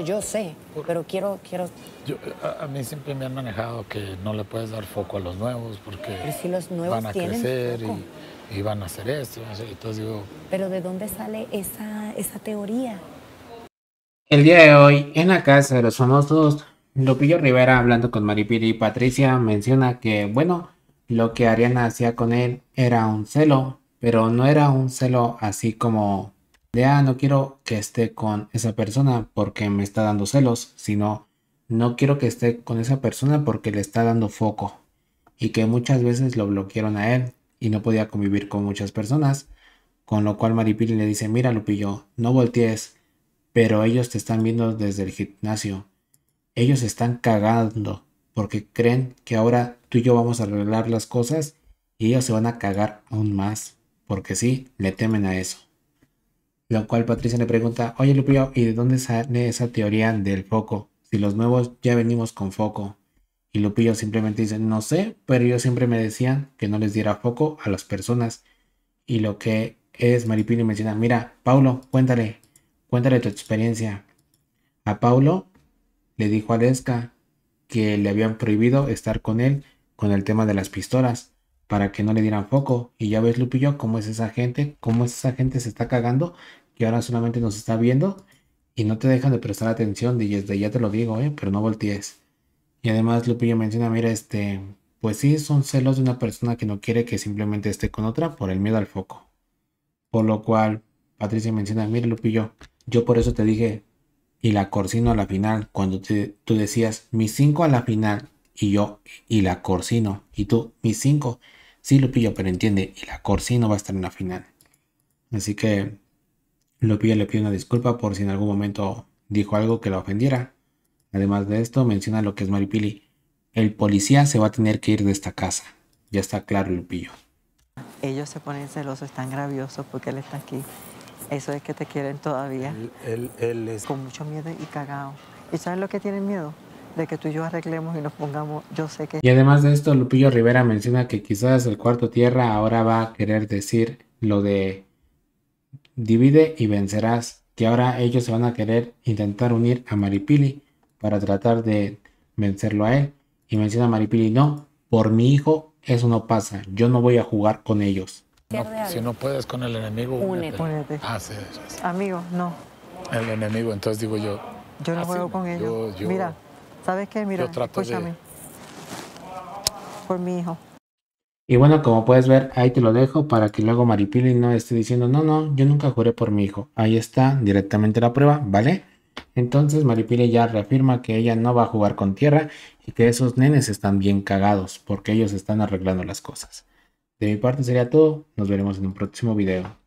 yo sé, pero quiero... quiero... a, mí siempre me han manejado que no le puedes dar foco a los nuevos porque si los nuevos van a crecer y, van a hacer esto. Entonces digo... Pero ¿de dónde sale esa, esa teoría? El día de hoy, en la casa de los famosos, Lupillo Rivera, hablando con Maripiri y Patricia, menciona que, bueno, lo que Ariana hacía con él era un celo, pero no era un celo así como Ah, no quiero que esté con esa persona porque me está dando celos, sino no quiero que esté con esa persona porque le está dando foco y que muchas veces lo bloquearon a él y no podía convivir con muchas personas, con lo cual Maripili le dice, mira Lupillo, no voltees, pero ellos te están viendo desde el gimnasio, ellos están cagando porque creen que ahora tú y yo vamos a arreglar las cosas y ellos se van a cagar aún más, porque sí, le temen a eso. Lo cual Patricia le pregunta, oye Lupillo, ¿y de dónde sale esa teoría del foco? Si los nuevos ya venimos con foco. Y Lupillo simplemente dice, no sé, pero yo siempre me decían que no les diera foco a las personas. Y lo que es me menciona, mira, Paulo, cuéntale, cuéntale tu experiencia. A Paulo le dijo a que le habían prohibido estar con él con el tema de las pistolas, para que no le dieran foco. Y ya ves, Lupillo, cómo es esa gente, cómo es esa gente se está cagando, Y ahora solamente nos está viendo y no te dejan de prestar atención, y desde ya te lo digo, ¿eh? pero no voltees. Y además Lupillo menciona, mira, este, pues sí, son celos de una persona que no quiere que simplemente esté con otra por el miedo al foco. Por lo cual, Patricia menciona, mira, Lupillo, yo por eso te dije, y la corcino a la final, cuando tú decías, mis cinco a la final, y yo, y la corcino, y tú, mis cinco. Sí lo pero entiende. Y la Corsi no va a estar en la final. Así que Lupillo le pide una disculpa por si en algún momento dijo algo que la ofendiera. Además de esto, menciona lo que es Maripili. El policía se va a tener que ir de esta casa. Ya está claro, Lupillo. Ellos se ponen celosos, están graviosos porque él está aquí. Eso es que te quieren todavía. Él, Con mucho miedo y cagado. ¿Y sabes lo que tienen miedo? que tú y yo arreglemos y nos pongamos, yo sé que... Y además de esto, Lupillo Rivera menciona que quizás el cuarto tierra ahora va a querer decir lo de divide y vencerás, que ahora ellos se van a querer intentar unir a Maripili para tratar de vencerlo a él. Y menciona Maripili, no, por mi hijo eso no pasa, yo no voy a jugar con ellos. si no puedes con el enemigo, únete. Ah, Amigo, no. El enemigo, entonces digo yo. Yo no ah, juego con ellos. Mira, ¿Sabes qué? Mira, escúchame. Por mi hijo. Y bueno, como puedes ver, ahí te lo dejo para que luego Maripili no esté diciendo, no, no, yo nunca juré por mi hijo. Ahí está directamente la prueba, ¿vale? Entonces Maripili ya reafirma que ella no va a jugar con tierra y que esos nenes están bien cagados porque ellos están arreglando las cosas. De mi parte sería todo, nos veremos en un próximo video.